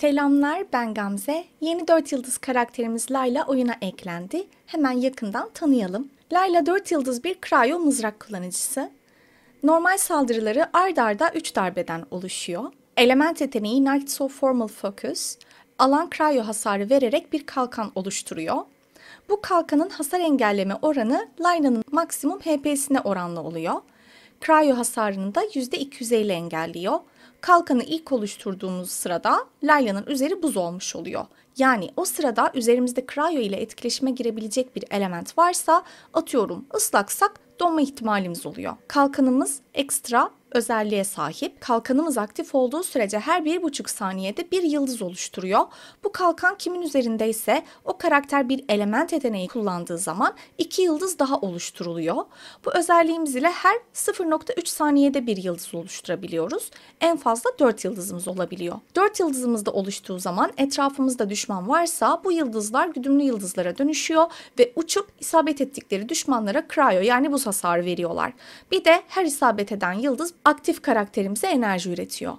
Selamlar ben Gamze. Yeni 4 yıldız karakterimiz Layla oyuna eklendi. Hemen yakından tanıyalım. Layla 4 yıldız bir krayo mızrak kullanıcısı. Normal saldırıları ard arda 3 darbeden oluşuyor. Element yeteneği Knights of Formal Focus alan krayo hasarı vererek bir kalkan oluşturuyor. Bu kalkanın hasar engelleme oranı Layla'nın maksimum HP'sine oranlı oluyor. Kryo hasarını da %250 engelliyor kalkanı ilk oluşturduğumuz sırada Layla'nın üzeri buz olmuş oluyor. Yani o sırada üzerimizde kryo ile etkileşime girebilecek bir element varsa atıyorum ıslaksak donma ihtimalimiz oluyor. Kalkanımız ekstra özelliğe sahip. Kalkanımız aktif olduğu sürece her bir buçuk saniyede bir yıldız oluşturuyor. Bu kalkan kimin üzerindeyse o karakter bir element yeteneği kullandığı zaman iki yıldız daha oluşturuluyor. Bu özelliğimiz ile her 0.3 saniyede bir yıldız oluşturabiliyoruz. En fazla 4 yıldızımız olabiliyor. 4 yıldızımız da oluştuğu zaman etrafımızda düşman varsa bu yıldızlar güdümlü yıldızlara dönüşüyor ve uçup isabet ettikleri düşmanlara kryo yani buz hasarı veriyorlar. Bir de her isabet eden yıldız aktif karakterimize enerji üretiyor.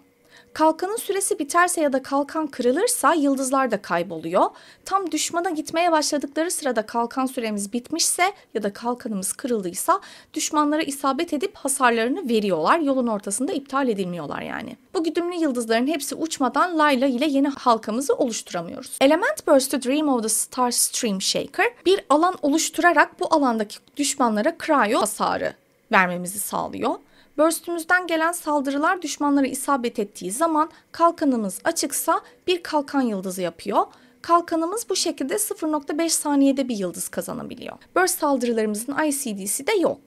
Kalkanın süresi biterse ya da kalkan kırılırsa yıldızlar da kayboluyor. Tam düşmana gitmeye başladıkları sırada kalkan süremiz bitmişse ya da kalkanımız kırıldıysa düşmanlara isabet edip hasarlarını veriyorlar. Yolun ortasında iptal edilmiyorlar yani. Bu güdümlü yıldızların hepsi uçmadan Layla ile yeni halkamızı oluşturamıyoruz. Element Burst Dream of the Star Stream Shaker bir alan oluşturarak bu alandaki düşmanlara kryo hasarı vermemizi sağlıyor. Börstümüzden gelen saldırılar düşmanları isabet ettiği zaman kalkanımız açıksa bir kalkan yıldızı yapıyor. Kalkanımız bu şekilde 0.5 saniyede bir yıldız kazanabiliyor. Burst saldırılarımızın ICD'si de yok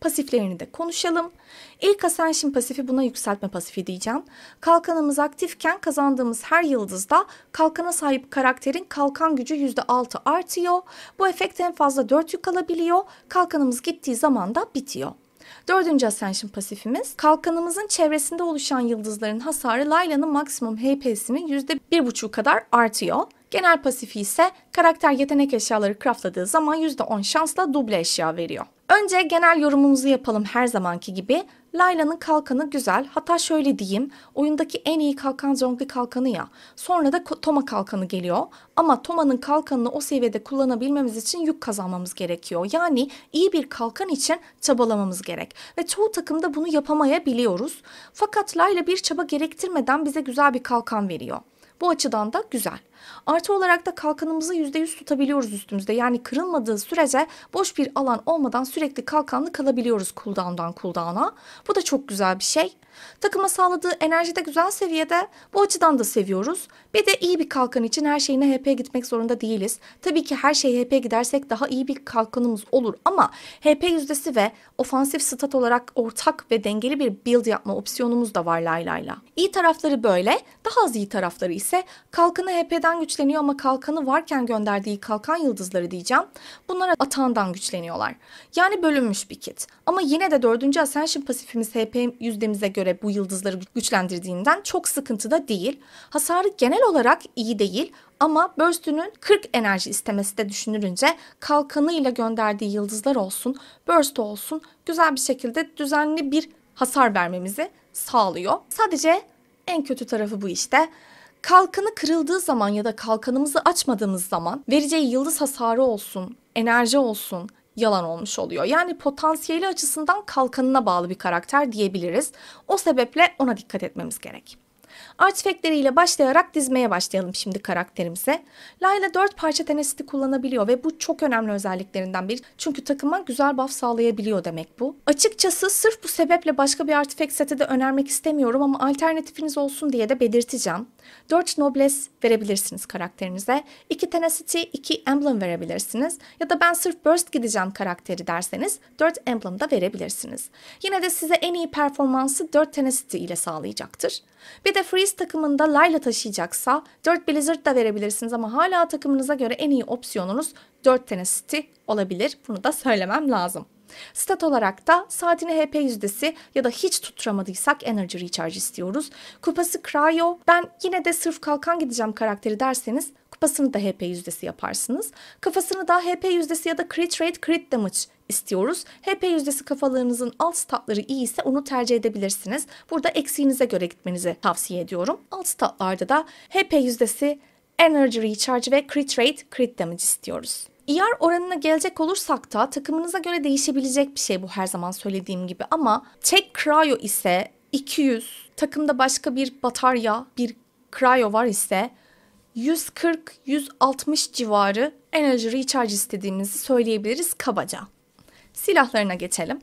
pasiflerini de konuşalım. İlk Ascension pasifi buna yükseltme pasifi diyeceğim. Kalkanımız aktifken kazandığımız her yıldızda kalkana sahip karakterin kalkan gücü %6 artıyor. Bu efekt en fazla 4 yük alabiliyor. Kalkanımız gittiği zaman da bitiyor. Dördüncü Ascension pasifimiz kalkanımızın çevresinde oluşan yıldızların hasarı Layla'nın maksimum HP'sinin buçuk kadar artıyor. Genel pasifi ise karakter yetenek eşyaları craftladığı zaman %10 şansla duble eşya veriyor. Önce genel yorumumuzu yapalım her zamanki gibi. Layla'nın kalkanı güzel. Hatta şöyle diyeyim. Oyundaki en iyi kalkan Zhongli kalkanı ya. Sonra da Toma kalkanı geliyor. Ama Toma'nın kalkanını o seviyede kullanabilmemiz için yük kazanmamız gerekiyor. Yani iyi bir kalkan için çabalamamız gerek. Ve çoğu takımda bunu yapamayabiliyoruz. Fakat Layla bir çaba gerektirmeden bize güzel bir kalkan veriyor. Bu açıdan da güzel. Artı olarak da kalkanımızı %100 tutabiliyoruz üstümüzde. Yani kırılmadığı sürece boş bir alan olmadan sürekli kalkanlı kalabiliyoruz cooldown'dan cooldown'a. Bu da çok güzel bir şey. Takıma sağladığı enerji de güzel seviyede. Bu açıdan da seviyoruz. Bir de iyi bir kalkan için her şeyine HP gitmek zorunda değiliz. Tabii ki her şeye HP gidersek daha iyi bir kalkanımız olur ama HP yüzdesi ve ofansif stat olarak ortak ve dengeli bir build yapma opsiyonumuz da var Layla'yla. İyi tarafları böyle, daha az iyi tarafları ise kalkanı HP'den Yüksekten güçleniyor ama kalkanı varken gönderdiği kalkan yıldızları diyeceğim. Bunlar atağından güçleniyorlar. Yani bölünmüş bir kit. Ama yine de 4. Ascension pasifimiz HP yüzdemize göre bu yıldızları güçlendirdiğinden çok sıkıntıda değil. Hasarı genel olarak iyi değil ama Burst'ünün 40 enerji istemesi de düşünülünce kalkanıyla gönderdiği yıldızlar olsun, Burst olsun güzel bir şekilde düzenli bir hasar vermemizi sağlıyor. Sadece en kötü tarafı bu işte. Kalkanı kırıldığı zaman ya da kalkanımızı açmadığımız zaman vereceği yıldız hasarı olsun, enerji olsun, yalan olmuş oluyor. Yani potansiyeli açısından kalkanına bağlı bir karakter diyebiliriz. O sebeple ona dikkat etmemiz gerek. Artifekleriyle başlayarak dizmeye başlayalım şimdi karakterimize. Layla 4 parça tenesiti kullanabiliyor ve bu çok önemli özelliklerinden biri. Çünkü takıma güzel buff sağlayabiliyor demek bu. Açıkçası sırf bu sebeple başka bir artifek seti de önermek istemiyorum ama alternatifiniz olsun diye de belirteceğim. 4 Nobles verebilirsiniz karakterinize. 2 Tenacity, 2 Emblem verebilirsiniz. Ya da ben sırf Burst gideceğim karakteri derseniz 4 Emblem da verebilirsiniz. Yine de size en iyi performansı 4 Tenacity ile sağlayacaktır. Bir de Freeze takımında Layla taşıyacaksa 4 Blizzard da verebilirsiniz ama hala takımınıza göre en iyi opsiyonunuz 4 Tenacity olabilir. Bunu da söylemem lazım. Stat olarak da saatine HP yüzdesi ya da hiç tutturamadıysak Energy Recharge istiyoruz. Kupası Cryo. Ben yine de sırf kalkan gideceğim karakteri derseniz kupasını da HP yüzdesi yaparsınız. Kafasını da HP yüzdesi ya da crit rate crit damage istiyoruz. HP yüzdesi kafalarınızın alt statları iyi ise onu tercih edebilirsiniz. Burada eksiğinize göre gitmenizi tavsiye ediyorum. Alt statlarda da HP yüzdesi Energy Recharge ve Crit Rate Crit Damage istiyoruz. ER oranına gelecek olursak da takımınıza göre değişebilecek bir şey bu her zaman söylediğim gibi ama tek cryo ise 200 takımda başka bir batarya bir cryo var ise 140-160 civarı enerji recharge istediğimizi söyleyebiliriz kabaca. Silahlarına geçelim.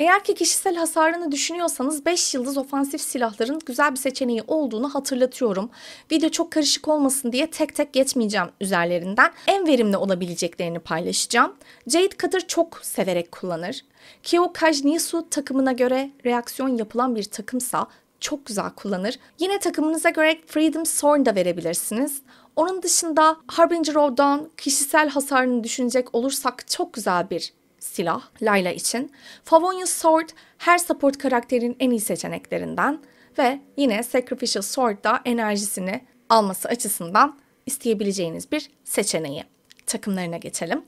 Eğer ki kişisel hasarını düşünüyorsanız 5 yıldız ofansif silahların güzel bir seçeneği olduğunu hatırlatıyorum. Video çok karışık olmasın diye tek tek geçmeyeceğim üzerlerinden. En verimli olabileceklerini paylaşacağım. Jade Kadir çok severek kullanır. Kyo Nisu takımına göre reaksiyon yapılan bir takımsa çok güzel kullanır. Yine takımınıza göre Freedom Sorn da verebilirsiniz. Onun dışında Harbinger of Dawn kişisel hasarını düşünecek olursak çok güzel bir silah Layla için. Favonius Sword her support karakterin en iyi seçeneklerinden ve yine Sacrificial Sword da enerjisini alması açısından isteyebileceğiniz bir seçeneği. Takımlarına geçelim.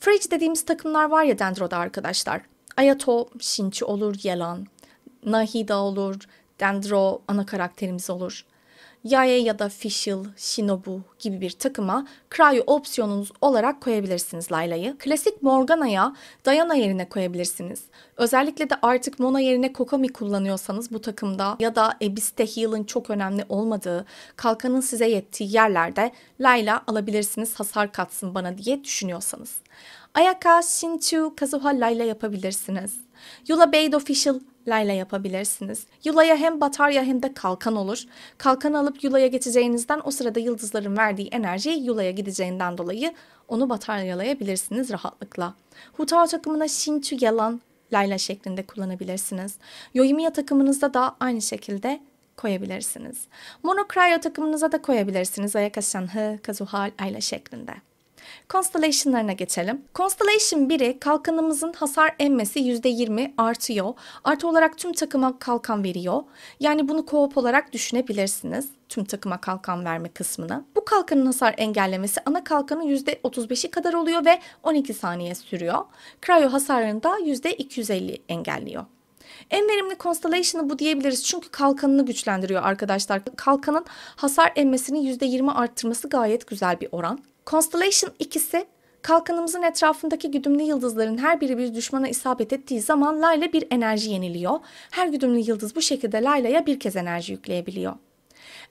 Fridge dediğimiz takımlar var ya Dendro'da arkadaşlar. Ayato, Shinchi olur, Yelan, Nahida olur, Dendro ana karakterimiz olur. Yaya ya da Fischl, Shinobu gibi bir takıma Cryo opsiyonunuz olarak koyabilirsiniz Layla'yı. Klasik Morgana'ya Diana yerine koyabilirsiniz. Özellikle de artık Mona yerine Kokomi kullanıyorsanız bu takımda ya da Abyss'te heal'ın çok önemli olmadığı, kalkanın size yettiği yerlerde Layla alabilirsiniz hasar katsın bana diye düşünüyorsanız. Ayaka, Shinchu, Kazuha, Layla yapabilirsiniz. Yula Bade Official layla yapabilirsiniz. Yulaya hem batarya hem de kalkan olur. Kalkan alıp yulaya geçeceğinizden o sırada yıldızların verdiği enerjiyi yulaya gideceğinden dolayı onu bataryalayabilirsiniz rahatlıkla. Hutao takımına Shinchu yalan layla şeklinde kullanabilirsiniz. Yoimiya takımınızda da aynı şekilde koyabilirsiniz. Monocryo takımınıza da koyabilirsiniz. Ayakaşan Hı, Kazuhal, Ayla şeklinde. Constellation'larına geçelim. Constellation 1'i kalkanımızın hasar emmesi %20 artıyor. Artı olarak tüm takıma kalkan veriyor. Yani bunu co olarak düşünebilirsiniz. Tüm takıma kalkan verme kısmını. Bu kalkanın hasar engellemesi ana kalkanın %35'i kadar oluyor ve 12 saniye sürüyor. Cryo hasarını da %250 engelliyor. En verimli Constellation'ı bu diyebiliriz çünkü kalkanını güçlendiriyor arkadaşlar. Kalkanın hasar emmesini %20 arttırması gayet güzel bir oran. Constellation ikisi kalkanımızın etrafındaki güdümlü yıldızların her biri bir düşmana isabet ettiği zaman Layla bir enerji yeniliyor. Her güdümlü yıldız bu şekilde Layla'ya bir kez enerji yükleyebiliyor.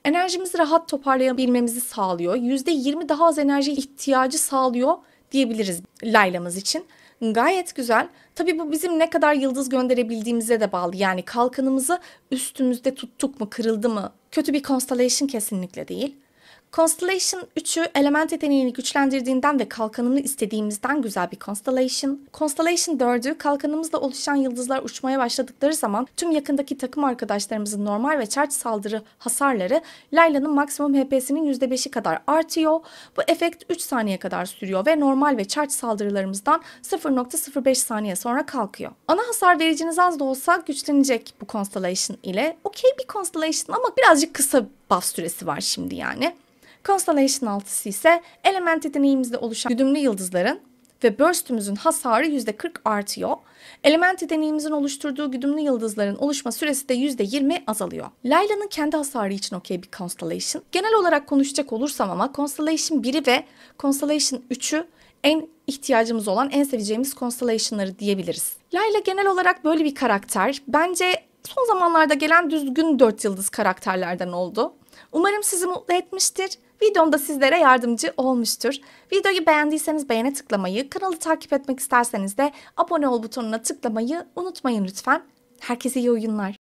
Enerjimizi rahat toparlayabilmemizi sağlıyor. %20 daha az enerji ihtiyacı sağlıyor diyebiliriz Layla'mız için. Gayet güzel. Tabii bu bizim ne kadar yıldız gönderebildiğimize de bağlı. Yani kalkanımızı üstümüzde tuttuk mu, kırıldı mı? Kötü bir constellation kesinlikle değil. Constellation 3'ü element yeteneğini güçlendirdiğinden ve kalkanını istediğimizden güzel bir Constellation. Constellation 4'ü kalkanımızda oluşan yıldızlar uçmaya başladıkları zaman tüm yakındaki takım arkadaşlarımızın normal ve charge saldırı hasarları Layla'nın maksimum HP'sinin %5'i kadar artıyor. Bu efekt 3 saniye kadar sürüyor ve normal ve charge saldırılarımızdan 0.05 saniye sonra kalkıyor. Ana hasar vericiniz az da olsa güçlenecek bu Constellation ile. Okey bir Constellation ama birazcık kısa buff süresi var şimdi yani. Constellation altısı ise element yeteneğimizde oluşan güdümlü yıldızların ve burstümüzün hasarı %40 artıyor. Element yeteneğimizin oluşturduğu güdümlü yıldızların oluşma süresi de %20 azalıyor. Layla'nın kendi hasarı için okey bir Constellation. Genel olarak konuşacak olursam ama Constellation 1'i ve Constellation 3'ü en ihtiyacımız olan, en seveceğimiz Constellation'ları diyebiliriz. Layla genel olarak böyle bir karakter. Bence son zamanlarda gelen düzgün dört yıldız karakterlerden oldu. Umarım sizi mutlu etmiştir videomda sizlere yardımcı olmuştur. Videoyu beğendiyseniz beğene tıklamayı, kanalı takip etmek isterseniz de abone ol butonuna tıklamayı unutmayın lütfen. Herkese iyi oyunlar.